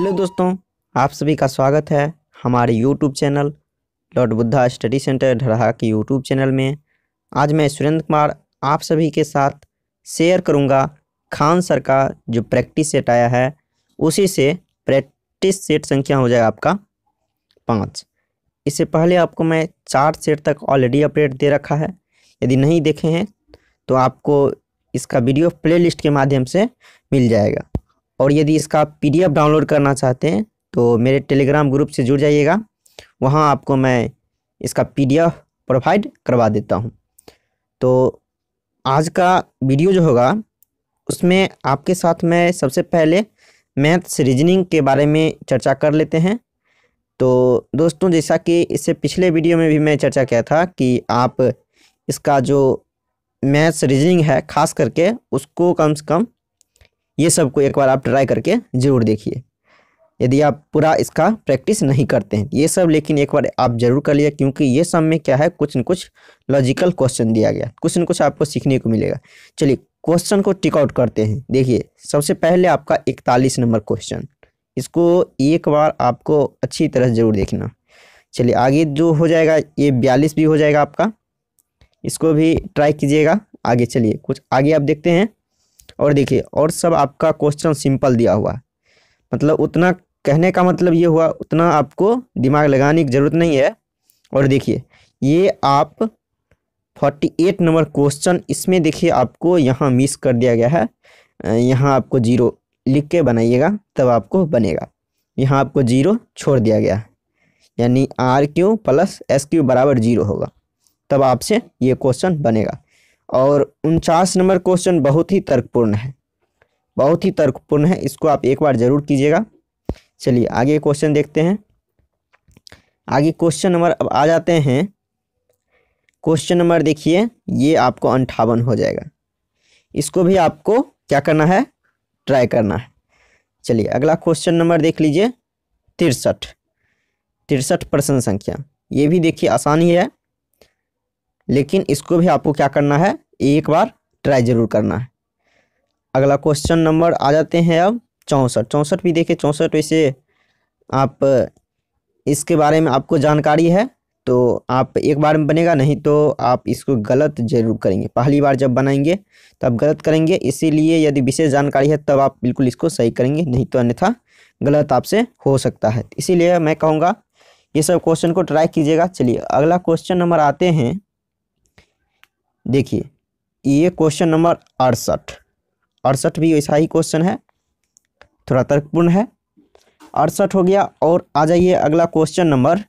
hello दोस्तों आप सभी का स्वागत है हमारे YouTube channel Lord Buddha study centre Dharha के यूट्यूब चैनल में आज मैं सुरेंद्र कुमार आप सभी के साथ शेयर करूंगा खान सर का जो प्रैक्टिस सेट आया है उसी से प्रैक्टिस सेट संख्या हो जाएगा आपका पाँच इससे पहले आपको मैं चार सेट तक ऑलरेडी अपडेट दे रखा है यदि नहीं देखे हैं तो आपको इसका वीडियो प्लेलिस्ट के माध्यम से मिल जाएगा और यदि इसका पी डाउनलोड करना चाहते हैं तो मेरे टेलीग्राम ग्रुप से जुड़ जाइएगा वहाँ आपको मैं इसका पी प्रोवाइड करवा देता हूँ तो आज का वीडियो जो होगा उसमें आपके साथ मैं सबसे पहले मैथ्स रीजनिंग के बारे में चर्चा कर लेते हैं तो दोस्तों जैसा कि इससे पिछले वीडियो में भी मैं चर्चा किया था कि आप इसका जो मैथ्स रीजनिंग है खास करके उसको कम से कम ये सबको एक बार आप ट्राई करके ज़रूर देखिए यदि आप पूरा इसका प्रैक्टिस नहीं करते हैं ये सब लेकिन एक बार आप जरूर कर लिए क्योंकि ये सब में क्या है कुछ न कुछ लॉजिकल क्वेश्चन दिया गया कुछ न कुछ आपको सीखने को मिलेगा चलिए क्वेश्चन को टिक आउट करते हैं देखिए सबसे पहले आपका इकतालीस नंबर क्वेश्चन इसको एक बार आपको अच्छी तरह ज़रूर देखना चलिए आगे जो हो जाएगा ये बयालीस भी हो जाएगा आपका इसको भी ट्राई कीजिएगा आगे चलिए कुछ आगे आप देखते हैं और देखिए और सब आपका क्वेश्चन सिंपल दिया हुआ मतलब उतना कहने का मतलब ये हुआ उतना आपको दिमाग लगाने की ज़रूरत नहीं है और देखिए ये आप 48 नंबर क्वेश्चन इसमें देखिए आपको यहाँ मिस कर दिया गया है यहाँ आपको जीरो लिख के बनाइएगा तब आपको बनेगा यहाँ आपको जीरो छोड़ दिया गया है यानी R Q plus S Q बराबर जीरो होगा तब आपसे ये क्वेश्चन बनेगा और उनचास नंबर क्वेश्चन बहुत ही तर्कपूर्ण है बहुत ही तर्कपूर्ण है इसको आप एक बार जरूर कीजिएगा चलिए आगे क्वेश्चन देखते हैं आगे क्वेश्चन नंबर अब आ जाते हैं क्वेश्चन नंबर देखिए ये आपको अंठावन हो जाएगा इसको भी आपको क्या करना है ट्राई करना है चलिए अगला क्वेश्चन नंबर देख लीजिए तिरसठ तिरसठ प्रश्न संख्या ये भी देखिए आसान ही है लेकिन इसको भी आपको क्या करना है एक बार ट्राई ज़रूर करना है अगला क्वेश्चन नंबर आ जाते हैं अब चौंसठ चौंसठ भी देखिए चौंसठ वैसे आप इसके बारे में आपको जानकारी है तो आप एक बार में बनेगा नहीं तो आप इसको गलत जरूर करेंगे पहली बार जब बनाएंगे तो आप गलत करेंगे इसीलिए यदि विशेष जानकारी है तब आप बिल्कुल इसको सही करेंगे नहीं तो अन्यथा गलत आपसे हो सकता है इसीलिए मैं कहूँगा ये सब क्वेश्चन को ट्राई कीजिएगा चलिए अगला क्वेश्चन नंबर आते हैं देखिए ये क्वेश्चन नंबर अड़सठ अड़सठ भी ऐसा ही क्वेश्चन है थोड़ा तर्कपूर्ण है अड़सठ हो गया और आ जाइए अगला क्वेश्चन नंबर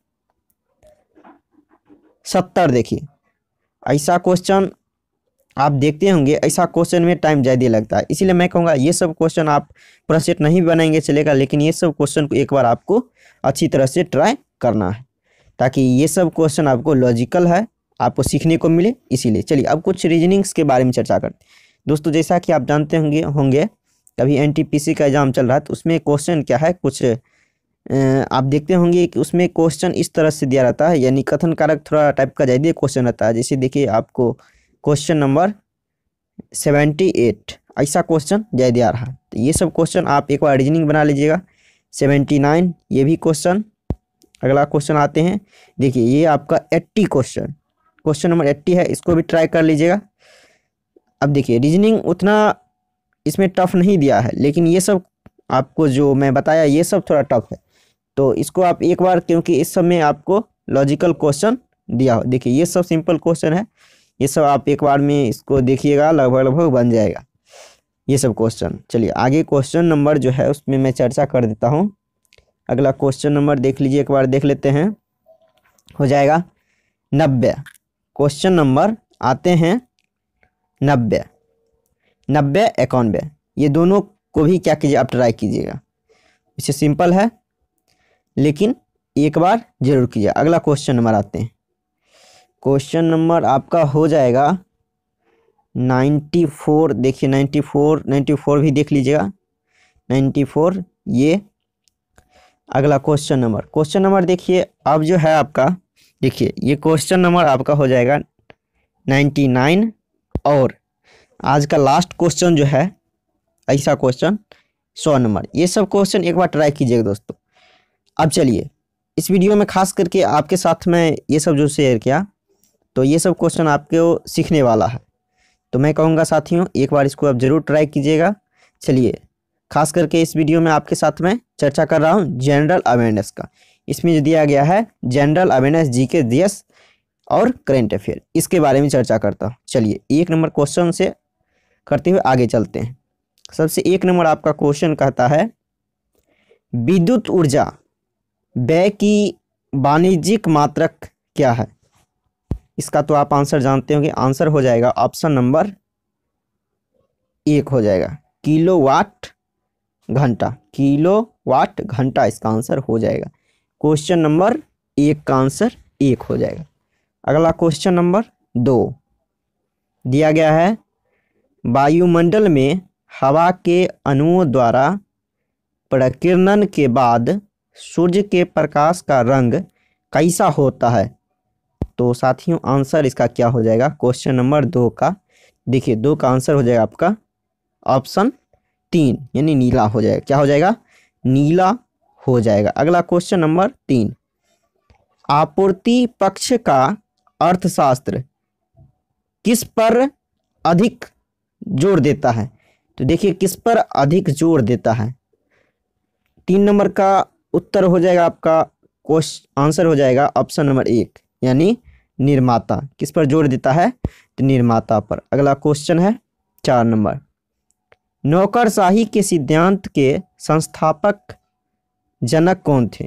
सत्तर देखिए ऐसा क्वेश्चन आप देखते होंगे ऐसा क्वेश्चन में टाइम ज़्यादा लगता है इसीलिए मैं कहूँगा ये सब क्वेश्चन आप पूरा सेट नहीं बनाएंगे चलेगा लेकिन ये सब क्वेश्चन को एक बार आपको अच्छी तरह से ट्राई करना है ताकि ये सब क्वेश्चन आपको लॉजिकल है आपको सीखने को मिले इसीलिए चलिए अब कुछ रीजनिंग्स के बारे में चर्चा करते हैं दोस्तों जैसा कि आप जानते होंगे होंगे कभी एन का एग्ज़ाम चल रहा है तो उसमें क्वेश्चन क्या है कुछ आप देखते होंगे कि उसमें क्वेश्चन इस तरह से दिया रहता है यानी कथन कारक थोड़ा टाइप का जाइए क्वेश्चन रहता है जैसे देखिए आपको क्वेश्चन नंबर सेवेंटी एट ऐसा क्वेश्चन जय दिया रहा तो ये सब क्वेश्चन आप एक बार रीजनिंग बना लीजिएगा सेवेंटी नाइन ये भी क्वेश्चन अगला क्वेश्चन आते हैं देखिए ये आपका eighty question question number eighty है इसको भी ट्राई कर लीजिएगा अब देखिए रीजनिंग उतना इसमें टफ नहीं दिया है लेकिन ये सब आपको जो मैं बताया ये सब थोड़ा टफ है तो इसको आप एक बार क्योंकि इस सब में आपको लॉजिकल क्वेश्चन दिया हो देखिए ये सब सिंपल क्वेश्चन है ये सब आप एक बार में इसको देखिएगा लगभग लगभग बन जाएगा ये सब क्वेश्चन चलिए आगे क्वेश्चन नंबर जो है उसमें मैं चर्चा कर देता हूँ अगला क्वेश्चन नंबर देख लीजिए एक बार देख लेते हैं हो जाएगा नब्बे क्वेश्चन नंबर आते हैं नब्बे नब्बे इक्यानवे ये दोनों को भी क्या कीजिए आप ट्राई कीजिएगा इसे सिंपल है लेकिन एक बार जरूर कीजिए अगला क्वेश्चन नंबर आते हैं क्वेश्चन नंबर आपका हो जाएगा नाइन्टी फोर देखिए नाइन्टी फोर नाइन्टी फोर भी देख लीजिएगा नाइन्टी फोर ये अगला क्वेश्चन नंबर क्वेश्चन नंबर देखिए अब जो है आपका देखिए ये क्वेश्चन नंबर आपका हो जाएगा नाइन्टी नाइन और आज का लास्ट क्वेश्चन जो है ऐसा क्वेश्चन सौ नंबर ये सब क्वेश्चन एक बार ट्राई कीजिएगा दोस्तों अब चलिए इस वीडियो में खास करके आपके साथ में ये सब जो शेयर किया तो ये सब क्वेश्चन आपके सीखने वाला है तो मैं कहूँगा साथियों एक बार इसको आप ज़रूर ट्राई कीजिएगा चलिए खास करके इस वीडियो में आपके साथ में चर्चा कर रहा हूँ जनरल अवेयरनेस का इसमें जो दिया गया है जनरल अवेयरनेस जी के दियस और करेंट अफेयर इसके बारे में चर्चा करता हूँ चलिए एक नंबर क्वेश्चन से करते हुए आगे चलते हैं सबसे एक नंबर आपका क्वेश्चन कहता है विद्युत ऊर्जा व्यय की वाणिज्यिक मात्रक क्या है इसका तो आप आंसर जानते होंगे आंसर हो जाएगा ऑप्शन नंबर एक हो जाएगा किलो वाट घंटा किलो वाट घंटा इसका आंसर हो जाएगा क्वेश्चन नंबर एक का आंसर एक हो जाएगा अगला क्वेश्चन नंबर दो दिया गया है वायुमंडल में हवा के अणुओं द्वारा प्रकीर्णन के बाद सूर्य के प्रकाश का रंग कैसा होता है तो साथियों आंसर इसका क्या हो जाएगा क्वेश्चन नंबर दो का देखिए दो का आंसर हो जाएगा आपका ऑप्शन तीन यानी नीला हो जाएगा क्या हो जाएगा नीला हो जाएगा अगला क्वेश्चन नंबर तीन आपूर्ति पक्ष का अर्थशास्त्र किस पर अधिक जोर देता है तो देखिए किस पर अधिक जोर देता है तीन नंबर का उत्तर हो जाएगा आपका क्वेश्चन आंसर हो जाएगा ऑप्शन नंबर एक यानी निर्माता किस पर जोर देता है तो निर्माता पर अगला क्वेश्चन है चार नंबर नौकरशाही के सिद्धांत के संस्थापक जनक कौन थे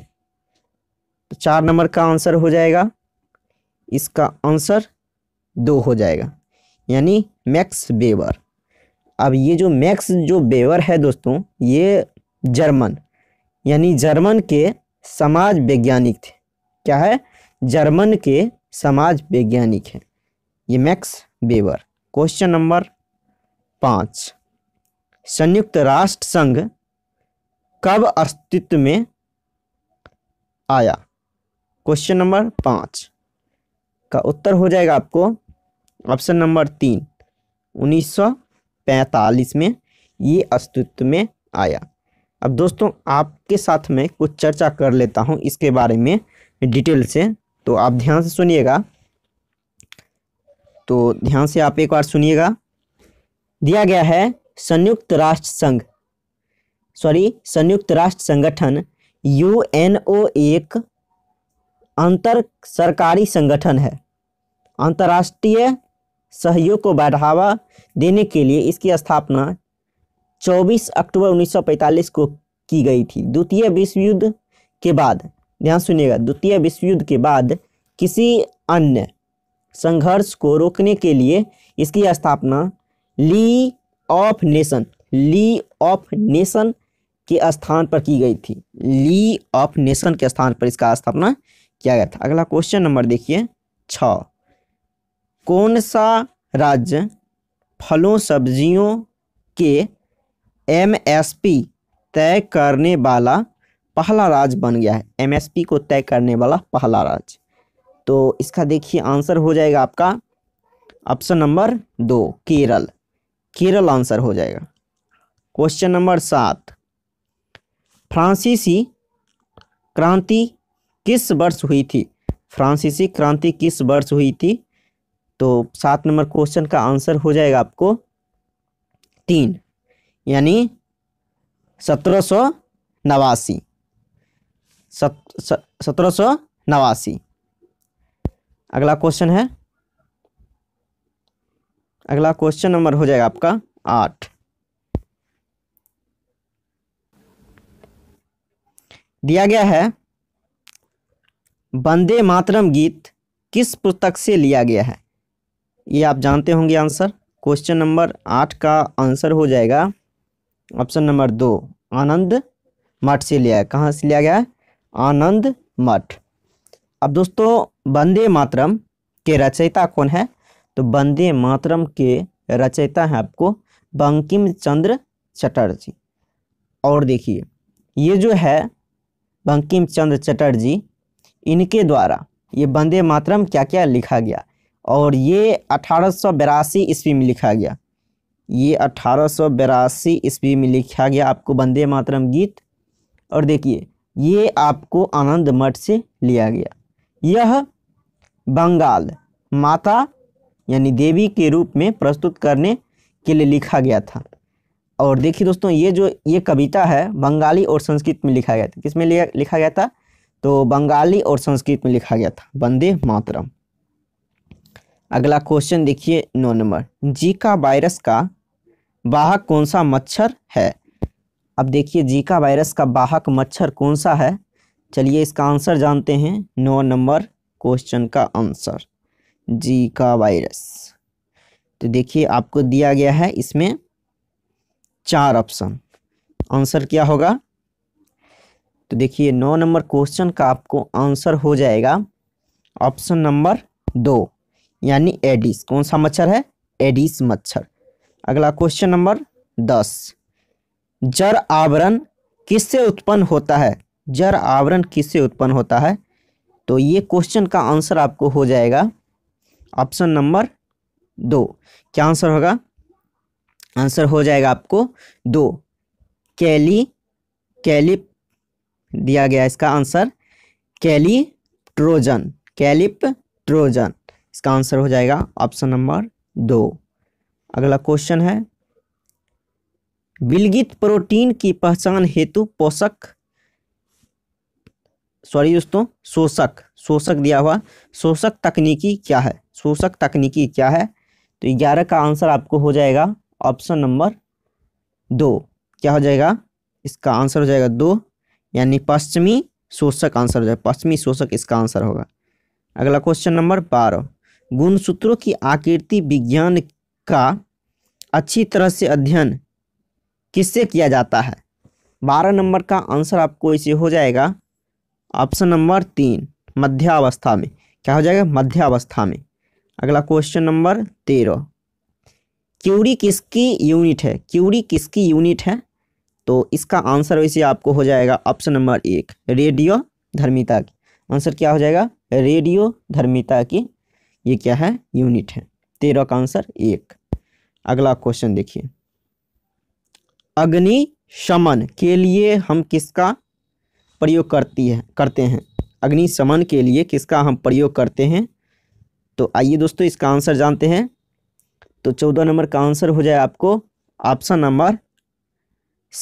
तो चार नंबर का आंसर हो जाएगा इसका आंसर दो हो जाएगा यानी मैक्स बेवर अब ये जो मैक्स जो बेवर है दोस्तों ये जर्मन यानी जर्मन के समाज वैज्ञानिक थे क्या है जर्मन के समाज वैज्ञानिक हैं ये मैक्स बेवर क्वेश्चन नंबर पाँच संयुक्त राष्ट्र संघ कब अस्तित्व में आया क्वेश्चन नंबर पाँच का उत्तर हो जाएगा आपको ऑप्शन नंबर तीन 1945 में ये अस्तित्व में आया अब दोस्तों आपके साथ में कुछ चर्चा कर लेता हूँ इसके बारे में डिटेल से तो आप ध्यान से सुनिएगा तो ध्यान से आप एक बार सुनिएगा दिया गया है संयुक्त राष्ट्र संघ सॉरी संयुक्त राष्ट्र संगठन यू एक अंतर सरकारी संगठन है अंतर्राष्ट्रीय सहयोग को बढ़ावा देने के लिए इसकी स्थापना 24 अक्टूबर 1945 को की गई थी द्वितीय विश्व युद्ध के बाद ध्यान सुनिएगा द्वितीय विश्व युद्ध के बाद किसी अन्य संघर्ष को रोकने के लिए इसकी स्थापना league of nation league of nation के स्थान पर की गई थी ली ऑफ नेशन के स्थान पर इसका स्थापना किया गया था अगला क्वेश्चन नंबर देखिए छ कौन सा राज्य फलों सब्जियों के एमएसपी तय करने वाला पहला राज्य बन गया है एमएसपी को तय करने वाला पहला राज्य तो इसका देखिए आंसर हो जाएगा आपका ऑप्शन नंबर दो केरल केरल आंसर हो जाएगा क्वेश्चन नंबर सात फ्रांसीसी क्रांति किस वर्ष हुई थी फ्रांसीसी क्रांति किस वर्ष हुई थी तो सात नंबर क्वेश्चन का आंसर हो जाएगा आपको तीन यानी सत्रह सौ नवासी सत्रह सौ नवासी अगला क्वेश्चन है अगला क्वेश्चन नंबर हो जाएगा आपका आठ दिया गया है वंदे मातरम गीत किस पुस्तक से लिया गया है ये आप जानते होंगे आंसर क्वेश्चन नंबर आठ का आंसर हो जाएगा ऑप्शन नंबर दो आनंद मठ से लिया है कहाँ से लिया गया है आनंद मठ अब दोस्तों वंदे मातरम के रचयिता कौन है तो वंदे मातरम के रचयिता है आपको बंकिम चंद्र चटर्जी और देखिए ये जो है बंकिम चंद्र चटर्जी इनके द्वारा ये वंदे मातरम क्या क्या लिखा गया और ये अठारह ईस्वी में लिखा गया ये अठारह ईस्वी में लिखा गया आपको वंदे मातरम गीत और देखिए ये आपको आनंद मठ से लिया गया यह बंगाल माता यानी देवी के रूप में प्रस्तुत करने के लिए लिखा गया था और देखिए दोस्तों ये जो ये कविता है बंगाली और संस्कृत में लिखा गया था किस में लिखा गया था तो बंगाली और संस्कृत में लिखा गया था वंदे मातरम अगला क्वेश्चन देखिए नौ नंबर जीका वायरस का वाहक कौन सा मच्छर है अब देखिए जीका वायरस का वाहक मच्छर कौन सा है चलिए इसका आंसर जानते हैं नौ नंबर क्वेश्चन का आंसर जीका वायरस तो देखिए आपको दिया गया है इसमें चार ऑप्शन आंसर क्या होगा तो देखिए नौ नंबर क्वेश्चन का आपको आंसर हो जाएगा ऑप्शन नंबर दो यानी एडिस कौन सा मच्छर है एडिस मच्छर अगला क्वेश्चन नंबर दस जर आवरण किससे उत्पन्न होता है जर आवरण किससे उत्पन्न होता है तो ये क्वेश्चन का आंसर आपको हो जाएगा ऑप्शन नंबर दो क्या आंसर होगा आंसर हो जाएगा आपको दो कैली कैलिप दिया गया इसका आंसर कैली ट्रोजन कैलिप ट्रोजन इसका आंसर हो जाएगा ऑप्शन नंबर दो अगला क्वेश्चन है विलगित प्रोटीन की पहचान हेतु पोषक सॉरी दोस्तों शोषक शोषक दिया हुआ शोषक तकनीकी क्या है शोषक तकनीकी क्या है तो ग्यारह का आंसर आपको हो जाएगा ऑप्शन नंबर दो क्या हो जाएगा इसका आंसर हो जाएगा दो यानी पश्चिमी शोषक आंसर हो जाएगा पश्चिमी शोषक इसका आंसर होगा अगला क्वेश्चन नंबर बारह गुणसूत्रों की आकृति विज्ञान का अच्छी तरह से अध्ययन किससे किया जाता है बारह नंबर का आंसर आपको इसे हो जाएगा ऑप्शन नंबर तीन मध्यावस्था में क्या हो जाएगा मध्यावस्था में अगला क्वेश्चन नंबर तेरह क्यूरी किसकी यूनिट है क्यूरी किसकी यूनिट है तो इसका आंसर वैसे आपको हो जाएगा ऑप्शन नंबर एक रेडियो धर्मिता की आंसर क्या हो जाएगा रेडियो धर्मिता की ये क्या है यूनिट है तेरह का आंसर एक अगला क्वेश्चन देखिए अग्नि शमन के लिए हम किसका प्रयोग करती है करते हैं अग्नि शमन के लिए किसका हम प्रयोग करते हैं तो आइए दोस्तों इसका आंसर जानते हैं तो चौदह नंबर का आंसर हो जाए आपको ऑप्शन नंबर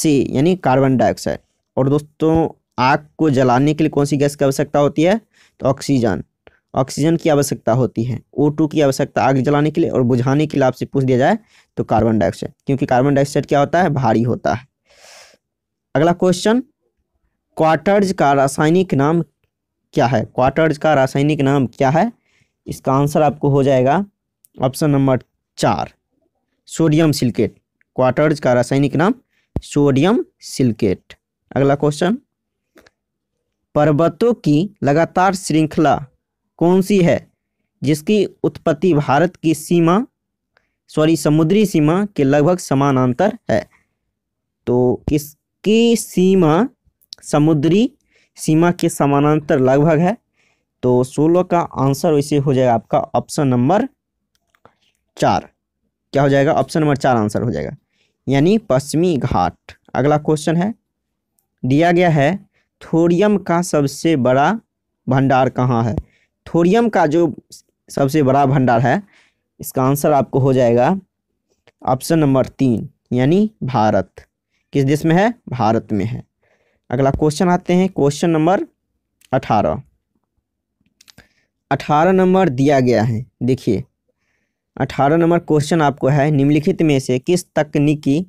सी यानी कार्बन डाइऑक्साइड और दोस्तों आग को जलाने के लिए कौन सी गैस की आवश्यकता होती है तो ऑक्सीजन ऑक्सीजन की आवश्यकता होती है ओ टू की आवश्यकता आग जलाने के लिए और बुझाने के लिए आपसे पूछ दिया जाए तो कार्बन डाइऑक्साइड क्योंकि कार्बन डाइऑक्साइड क्या होता है भारी होता है अगला क्वेश्चन क्वार्टर्ज का रासायनिक नाम क्या है क्वार्टर्ज का रासायनिक नाम क्या है इसका आंसर आपको हो जाएगा ऑप्शन नंबर चार सोडियम सिल्केट क्वार्टर्स का रासायनिक नाम सोडियम सिल्केट अगला क्वेश्चन पर्वतों की लगातार श्रृंखला कौन सी है जिसकी उत्पत्ति भारत की सीमा सॉरी समुद्री सीमा के लगभग समानांतर है तो इसकी सीमा समुद्री सीमा के समानांतर लगभग है तो सोलह का आंसर वैसे हो जाएगा आपका ऑप्शन नंबर चार क्या हो जाएगा ऑप्शन नंबर चार आंसर हो जाएगा यानी पश्चिमी घाट अगला क्वेश्चन है दिया गया है थोरियम का सबसे बड़ा भंडार कहाँ है थोरियम का जो सबसे बड़ा भंडार है इसका आंसर आपको हो जाएगा ऑप्शन नंबर तीन यानी भारत किस देश में है भारत में है अगला क्वेश्चन आते हैं क्वेश्चन नंबर अठारह अठारह नंबर दिया गया है देखिए अठारह नंबर क्वेश्चन आपको है निम्नलिखित में से किस तकनीकी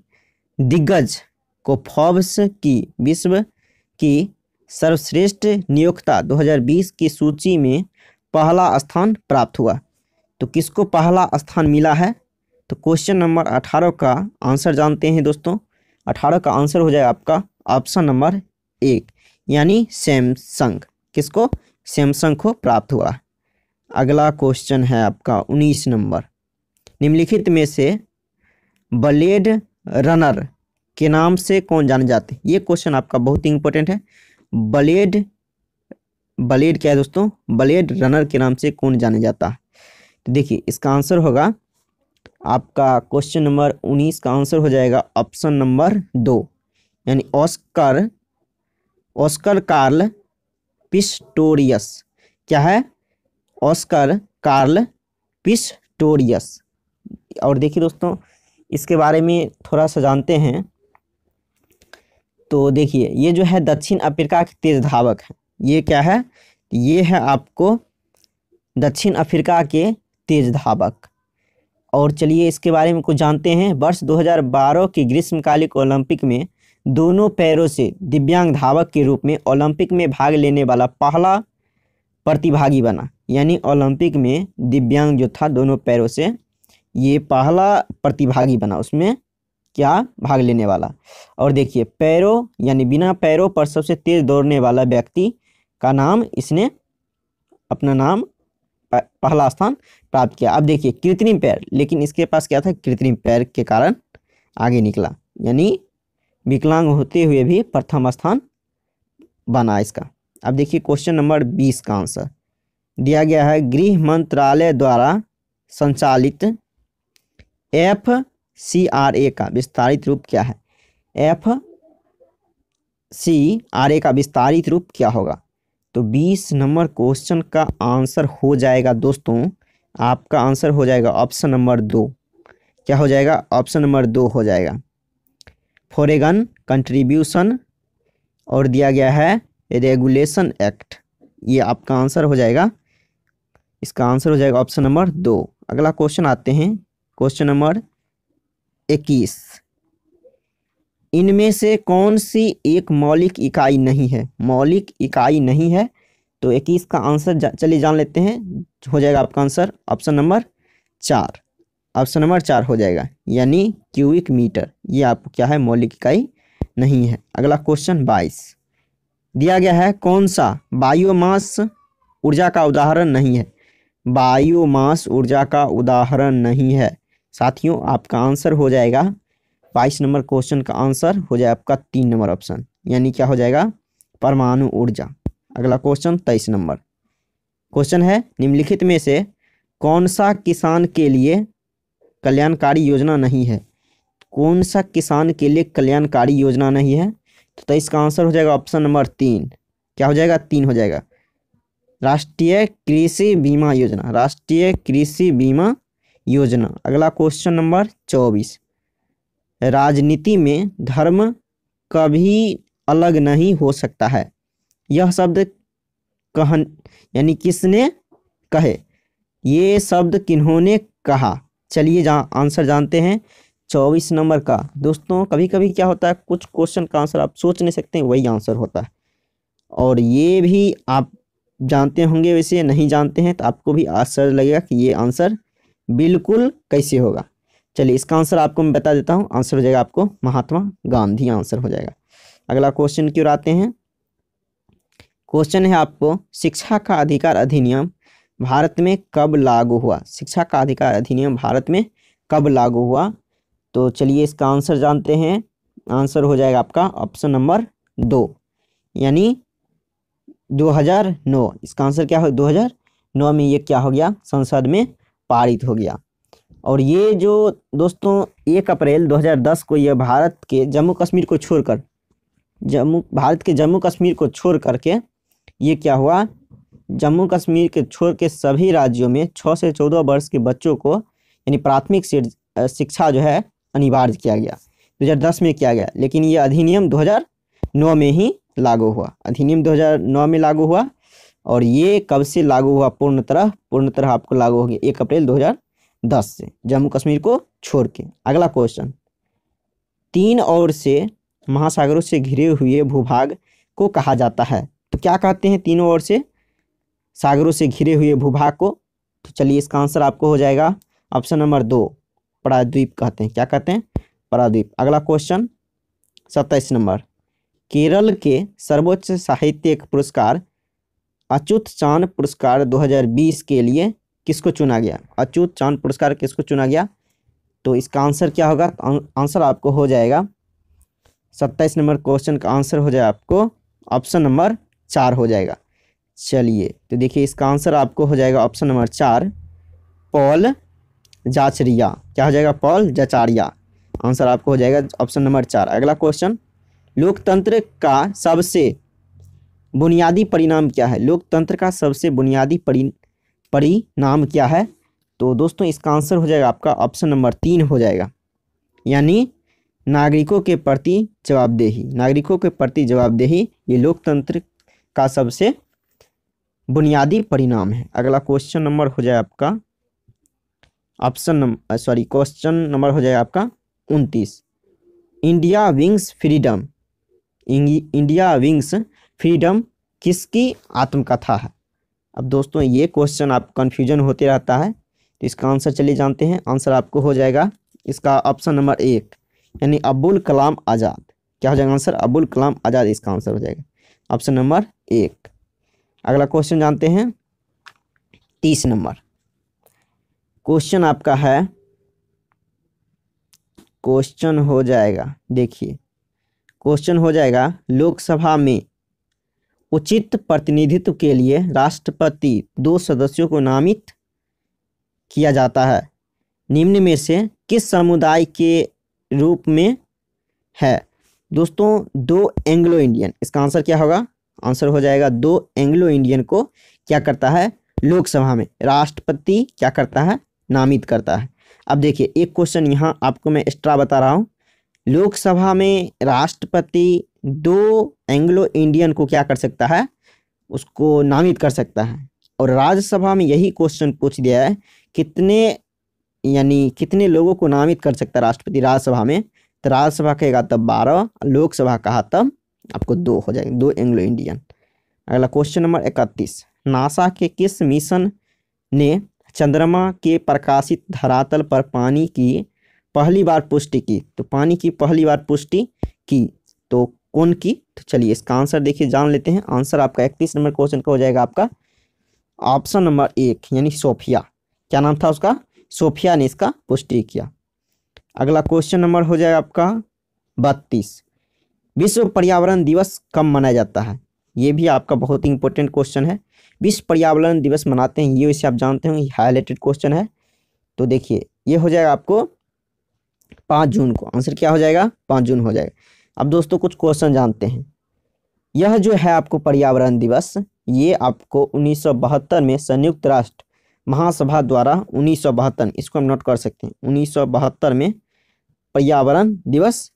दिग्गज को फॉब्स की विश्व की सर्वश्रेष्ठ नियोक्ता 2020 की सूची में पहला स्थान प्राप्त हुआ तो किसको पहला स्थान मिला है तो क्वेश्चन नंबर अठारह का आंसर जानते हैं दोस्तों अठारह का आंसर हो जाएगा आपका ऑप्शन नंबर एक यानी सैमसंग किसको सैमसंग को प्राप्त हुआ अगला क्वेश्चन है आपका उन्नीस नंबर निम्नलिखित में से ब्लेड रनर के नाम से कौन जाने जाते ये क्वेश्चन आपका बहुत ही इंपॉर्टेंट है ब्लेड ब्लेड क्या है दोस्तों ब्लेड रनर के नाम से कौन जाने जाता है तो देखिए इसका आंसर होगा आपका क्वेश्चन नंबर उन्नीस का आंसर हो जाएगा ऑप्शन नंबर दो यानी ऑस्कर ऑस्कर कार्ल पिस्टोरियस क्या है ऑस्कर कार्ल पिस्टोरियस और देखिए दोस्तों इसके बारे में थोड़ा सा जानते हैं तो देखिए ये जो है दक्षिण अफ्रीका के तेज धावक है ये क्या है ये है आपको दक्षिण अफ्रीका के तेज धावक और चलिए इसके बारे में कुछ जानते हैं वर्ष 2012 के ग्रीष्मकालिक ओलंपिक में दोनों पैरों से दिव्यांग धावक के रूप में ओलंपिक में भाग लेने वाला पहला प्रतिभागी बना यानी ओलंपिक में दिव्यांग जो था दोनों पैरों से ये पहला प्रतिभागी बना उसमें क्या भाग लेने वाला और देखिए पैरों यानी बिना पैरों पर सबसे तेज दौड़ने वाला व्यक्ति का नाम इसने अपना नाम पहला स्थान प्राप्त किया अब देखिए कृत्रिम पैर लेकिन इसके पास क्या था कृत्रिम पैर के कारण आगे निकला यानी विकलांग होते हुए भी प्रथम स्थान बना इसका अब देखिए क्वेश्चन नंबर बीस का आंसर दिया गया है गृह मंत्रालय द्वारा संचालित एफ सी आर ए का विस्तारित रूप क्या है एफ सी आर ए का विस्तारित रूप क्या होगा तो 20 नंबर क्वेश्चन का आंसर हो जाएगा दोस्तों आपका आंसर हो जाएगा ऑप्शन नंबर दो क्या हो जाएगा ऑप्शन नंबर दो हो जाएगा फॉरेगन कंट्रीब्यूशन और दिया गया है रेगुलेशन एक्ट ये आपका आंसर हो जाएगा इसका आंसर हो जाएगा ऑप्शन नंबर दो अगला क्वेश्चन आते हैं क्वेश्चन नंबर इक्कीस इनमें से कौन सी एक मौलिक इकाई नहीं है मौलिक इकाई नहीं है तो इक्कीस का आंसर जा, चलिए जान लेते हैं हो जाएगा आपका आंसर ऑप्शन नंबर चार ऑप्शन नंबर चार हो जाएगा यानी क्यूबिक मीटर ये आपको क्या है मौलिक इकाई नहीं है अगला क्वेश्चन बाईस दिया गया है कौन सा बायोमास ऊर्जा का उदाहरण नहीं है बायोमास ऊर्जा का उदाहरण नहीं है साथियों आपका आंसर हो जाएगा बाईस नंबर क्वेश्चन का आंसर हो जाए आपका तीन नंबर ऑप्शन यानी क्या हो जाएगा परमाणु ऊर्जा अगला क्वेश्चन तेईस नंबर क्वेश्चन है निम्नलिखित में से कौन सा किसान के लिए कल्याणकारी योजना नहीं है कौन सा किसान के लिए कल्याणकारी योजना नहीं है तो तेईस का आंसर हो जाएगा ऑप्शन नंबर तीन क्या हो जाएगा तीन हो जाएगा राष्ट्रीय कृषि बीमा योजना राष्ट्रीय कृषि बीमा योजना अगला क्वेश्चन नंबर चौबीस राजनीति में धर्म कभी अलग नहीं हो सकता है यह शब्द कहन यानी किसने कहे ये शब्द किन्होंने कहा चलिए जहाँ आंसर जानते हैं चौबीस नंबर का दोस्तों कभी कभी क्या होता है कुछ क्वेश्चन का आंसर आप सोच नहीं सकते वही आंसर होता है और ये भी आप जानते होंगे वैसे नहीं जानते हैं तो आपको भी आश्चर्य लगेगा कि ये आंसर बिल्कुल कैसे होगा चलिए इसका आंसर आपको मैं बता देता हूँ आंसर हो जाएगा आपको महात्मा गांधी आंसर हो जाएगा अगला क्वेश्चन क्यों आते हैं क्वेश्चन है आपको शिक्षा का अधिकार अधिनियम भारत में कब लागू हुआ शिक्षा का अधिकार अधिनियम भारत में कब लागू हुआ तो चलिए इसका आंसर जानते हैं आंसर हो जाएगा आपका ऑप्शन नंबर दो यानी 2009 इसका आंसर क्या हो 2009 में ये क्या हो गया संसद में पारित हो गया और ये जो दोस्तों एक अप्रैल 2010 को यह भारत के जम्मू कश्मीर को छोड़कर जम्मू भारत के जम्मू कश्मीर को छोड़ कर के ये क्या हुआ जम्मू कश्मीर के छोड़ के सभी राज्यों में छः से चौदह वर्ष के बच्चों को यानी प्राथमिक शिक्षा जो है अनिवार्य किया गया 2010 में किया गया लेकिन ये अधिनियम 2009 में ही लागू हुआ अधिनियम 2009 में लागू हुआ और ये कब से लागू हुआ पूर्ण तरह पूर्ण तरह आपको लागू हो गया एक अप्रैल 2010 से जम्मू कश्मीर को छोड़ के अगला क्वेश्चन तीन ओर से महासागरों से घिरे हुए भूभाग को कहा जाता है तो क्या कहते हैं तीनों ओर से सागरों से घिरे हुए भूभाग को तो चलिए इसका आंसर आपको हो जाएगा ऑप्शन नंबर दो प्रायद्वीप कहते हैं क्या कहते हैं प्रायद्वीप अगला क्वेश्चन सत्ताईस नंबर केरल के सर्वोच्च साहित्यिक पुरस्कार अच्युत चांद पुरस्कार 2020 के लिए किसको चुना गया अच्युत चांद पुरस्कार किसको चुना गया तो इसका आंसर क्या होगा आंसर आपको हो जाएगा सत्ताईस नंबर क्वेश्चन का आंसर हो जाएगा आपको ऑप्शन नंबर चार हो जाएगा चलिए तो देखिए इसका आंसर आपको हो जाएगा ऑप्शन नंबर चार पॉल जाचरिया क्या हो जाएगा पॉल जाचारिया आंसर आपको हो जाएगा ऑप्शन नंबर चार अगला क्वेश्चन लोकतंत्र का सबसे बुनियादी परिणाम क्या है लोकतंत्र का सबसे बुनियादी परि परिणाम क्या है तो दोस्तों इसका आंसर हो जाएगा आपका ऑप्शन नंबर तीन हो जाएगा यानी नागरिकों के प्रति जवाबदेही नागरिकों के प्रति जवाबदेही ये लोकतंत्र का सबसे बुनियादी परिणाम है अगला क्वेश्चन नंबर हो जाए आपका option number sorry question number हो जाएगा आपका उनतीस India wins freedom India wins freedom किसकी आत्मकथा है अब दोस्तों ये क्वेश्चन आप कन्फ्यूजन होते रहता है तो इसका आंसर चलिए जानते हैं आंसर आपको हो जाएगा इसका ऑप्शन नंबर एक यानी अबुल कलाम आज़ाद क्या हो जाएगा आंसर अबुल कलाम आज़ाद इसका आंसर हो जाएगा ऑप्शन नंबर एक अगला क्वेश्चन जानते हैं तीस नंबर क्वेश्चन आपका है क्वेश्चन हो जाएगा देखिए क्वेश्चन हो जाएगा लोकसभा में उचित प्रतिनिधित्व के लिए राष्ट्रपति दो सदस्यों को नामित किया जाता है निम्न में से किस समुदाय के रूप में है दोस्तों दो एंग्लो इंडियन इसका आंसर क्या होगा आंसर हो जाएगा दो एंग्लो इंडियन को क्या करता है लोकसभा में राष्ट्रपति क्या करता है नामित करता है अब देखिए एक क्वेश्चन यहाँ आपको मैं एक्स्ट्रा बता रहा हूँ लोकसभा में राष्ट्रपति दो एंग्लो इंडियन को क्या कर सकता है उसको नामित कर सकता है और राज्यसभा में यही क्वेश्चन पूछ दिया है कितने यानी कितने लोगों को नामित कर सकता है राष्ट्रपति राज्यसभा में तो राज्यसभा कहेगा तब बारह लोकसभा कहा तब आपको दो हो जाएंगे दो एंग्लो इंडियन अगला क्वेश्चन नंबर इकतीस नासा के किस मिशन ने चंद्रमा के प्रकाशित धरातल पर पानी की पहली बार पुष्टि की तो पानी की पहली बार पुष्टि की तो कौन की तो चलिए इसका आंसर देखिए जान लेते हैं आंसर आपका इकतीस नंबर क्वेश्चन का हो जाएगा आपका ऑप्शन नंबर एक यानी सोफिया क्या नाम था उसका सोफिया ने इसका पुष्टि किया अगला क्वेश्चन नंबर हो जाएगा आपका बत्तीस विश्व पर्यावरण दिवस कब मनाया जाता है ये भी आपका बहुत ही इंपॉर्टेंट क्वेश्चन है विश्व पर्यावरण दिवस मनाते हैं ये वैसे आप जानते होंगे हाईलाइटेड क्वेश्चन है तो देखिए ये हो जाएगा आपको पाँच जून को आंसर क्या हो जाएगा पाँच जून हो जाएगा अब दोस्तों कुछ क्वेश्चन जानते हैं यह जो है आपको पर्यावरण दिवस ये आपको उन्नीस में संयुक्त राष्ट्र महासभा द्वारा उन्नीस इसको हम नोट कर सकते हैं उन्नीस में पर्यावरण दिवस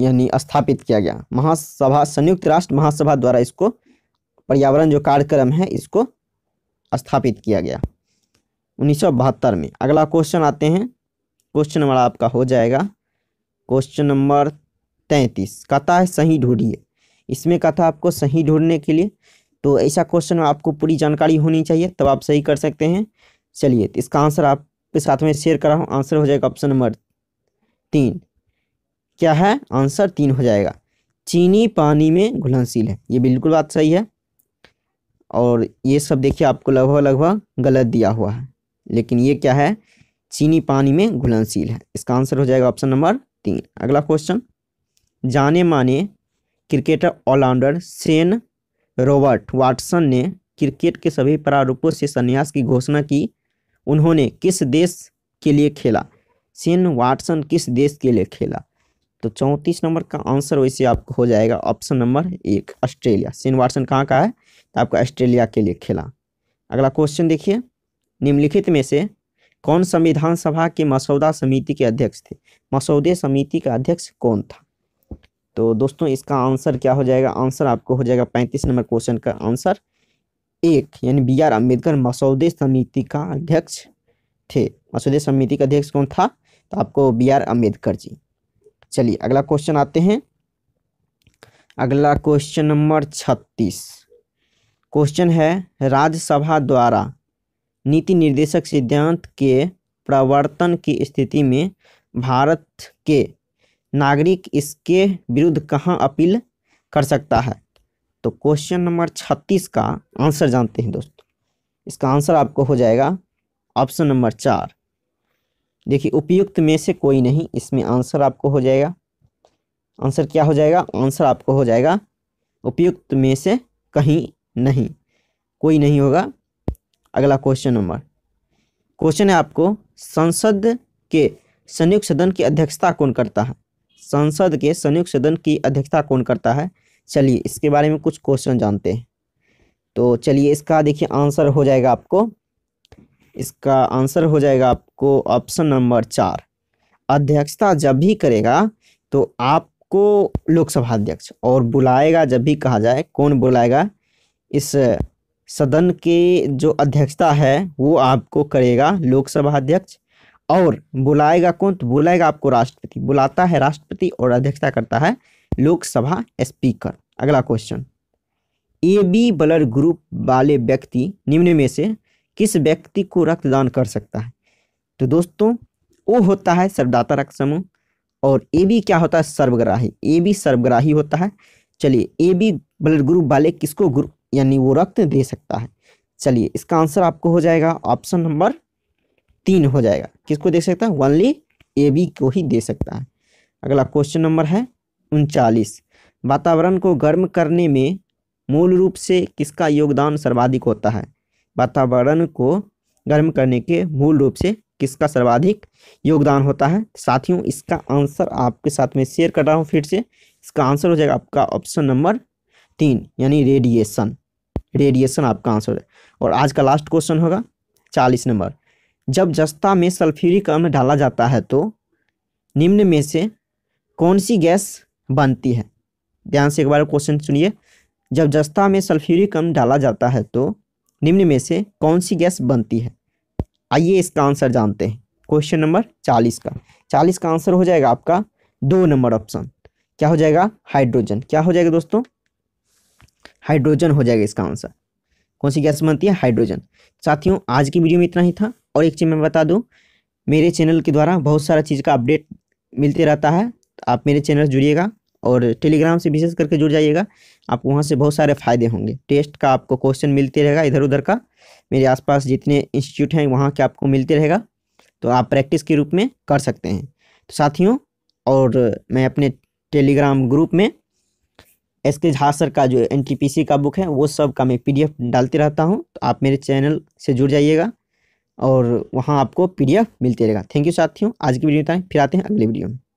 यानी स्थापित किया गया महासभा संयुक्त राष्ट्र महासभा द्वारा इसको पर्यावरण जो कार्यक्रम है इसको स्थापित किया गया उन्नीस में अगला क्वेश्चन आते हैं क्वेश्चन नंबर आपका हो जाएगा क्वेश्चन नंबर तैंतीस कथा है सही ढूंढिए इसमें कथा आपको सही ढूंढने के लिए तो ऐसा क्वेश्चन आपको पूरी जानकारी होनी चाहिए तब आप सही कर सकते हैं चलिए तो इसका आंसर आपके साथ में शेयर करा हूँ आंसर हो जाएगा ऑप्शन नंबर तीन क्या है आंसर तीन हो जाएगा चीनी पानी में घुलनशील है ये बिल्कुल बात सही है और ये सब देखिए आपको लगभग लगभग गलत दिया हुआ है लेकिन ये क्या है चीनी पानी में घुलनशील है इसका आंसर हो जाएगा ऑप्शन नंबर तीन अगला क्वेश्चन जाने माने cricketer allrounder Shane Robert Watson ने क्रिकेट के सभी प्रारूपों से संन्यास की घोषणा की उन्होंने किस देश के लिए खेला सेन वाटसन किस देश के लिए खेला तो चौंतीस नंबर का आंसर वैसे आपको हो जाएगा ऑप्शन नंबर एक ऑस्ट्रेलिया सेन वाटसन कहाँ का है तो आपका ऑस्ट्रेलिया के लिए खेला अगला क्वेश्चन देखिए निम्नलिखित में से कौन संविधान सभा के मसौदा समिति के अध्यक्ष थे मसौदे समिति का अध्यक्ष कौन था तो दोस्तों इसका आंसर क्या हो जाएगा आंसर आपको हो जाएगा पैंतीस नंबर क्वेश्चन का आंसर एक यानी बी आर अम्बेडकर मसौदे समिति का अध्यक्ष थे मसौदे समिति का अध्यक्ष कौन था तो आपको बी आर अम्बेडकर जी चलिए अगला क्वेश्चन आते हैं अगला क्वेश्चन नंबर छत्तीस क्वेश्चन है राज्यसभा द्वारा नीति निर्देशक सिद्धांत के प्रवर्तन की स्थिति में भारत के नागरिक इसके विरुद्ध कहाँ अपील कर सकता है तो क्वेश्चन नंबर छत्तीस का आंसर जानते हैं दोस्तों इसका आंसर आपको हो जाएगा ऑप्शन नंबर चार देखिए उपयुक्त में से कोई नहीं इसमें आंसर आपको हो जाएगा आंसर क्या हो जाएगा आंसर आपको हो जाएगा उपयुक्त में से कहीं नहीं कोई नहीं होगा अगला क्वेश्चन नंबर क्वेश्चन है आपको संसद के संयुक्त सदन की अध्यक्षता कौन करता है संसद के संयुक्त सदन की अध्यक्षता कौन करता है चलिए इसके बारे में कुछ क्वेश्चन जानते हैं तो चलिए इसका देखिए आंसर हो जाएगा आपको इसका आंसर हो जाएगा आपको ऑप्शन नंबर चार अध्यक्षता जब भी करेगा तो आपको लोकसभा अध्यक्ष और बुलाएगा जब भी कहा जाए कौन बुलाएगा इस सदन के जो अध्यक्षता है वो आपको करेगा लोकसभा अध्यक्ष और बुलाएगा कौन तो बुलाएगा आपको राष्ट्रपति बुलाता है राष्ट्रपति और अध्यक्षता करता है लोकसभा स्पीकर अगला question A B blood group वाले व्यक्ति निम्न में से किस व्यक्ति को रक्तदान कर सकता है तो दोस्तों ओ होता है सर्वदाता रक्त समूह और ए बी क्या होता है सर्वग्राही ए बी सर्वग्राही होता है चलिए ए बी ब्लड ग्रुप वाले किसको ग्रुप यानी वो रक्त दे सकता है चलिए इसका आंसर आपको हो जाएगा ऑप्शन नंबर तीन हो जाएगा किसको दे सकता है वनली ए बी को ही दे सकता है अगला क्वेश्चन नंबर है उनचालीस वातावरण को गर्म करने में मूल रूप से किसका योगदान सर्वाधिक होता है वातावरण को गर्म करने के मूल रूप से किसका सर्वाधिक योगदान होता है साथियों इसका आंसर आपके साथ में शेयर कर रहा हूँ फिर से इसका आंसर हो जाएगा आपका ऑप्शन नंबर तीन यानी रेडिएशन रेडिएशन आपका आंसर है और आज का लास्ट क्वेश्चन होगा चालीस नंबर जब जस्ता में सल्फ्यूरिक अम्ल डाला जाता है तो निम्न में से कौन सी गैस बनती है ध्यान से एक बार क्वेश्चन सुनिए जब जस्ता में सल्फ्यूरिक अम्ल डाला जाता है तो निम्न में से कौन सी गैस बनती है आइए इसका आंसर जानते हैं क्वेश्चन नंबर चालीस का चालीस का आंसर हो जाएगा आपका दो नंबर ऑप्शन क्या हो जाएगा हाइड्रोजन क्या हो जाएगा दोस्तों हाइड्रोजन हो जाएगा इसका आंसर कौन सी गैस बनती है हाइड्रोजन साथियों आज की वीडियो में इतना ही था और एक चीज़ मैं बता दूँ मेरे चैनल के द्वारा बहुत सारा चीज़ का अपडेट मिलते रहता है तो आप मेरे चैनल जुड़िएगा और टेलीग्राम से विशेष करके जुड़ जाइएगा आप वहाँ से बहुत सारे फ़ायदे होंगे टेस्ट का आपको क्वेश्चन मिलते रहेगा इधर उधर का मेरे आसपास जितने इंस्टीट्यूट हैं वहाँ के आपको मिलते रहेगा तो आप प्रैक्टिस के रूप में कर सकते हैं तो साथियों और मैं अपने टेलीग्राम ग्रुप में एस के झा सर का जो एन का बुक है वो सब का मैं पी डालते रहता हूँ तो आप मेरे चैनल से जुड़ जाइएगा और वहाँ आपको पी मिलते रहेगा थैंक यू साथियों आज की वीडियो में फिर आते हैं अगले वीडियो में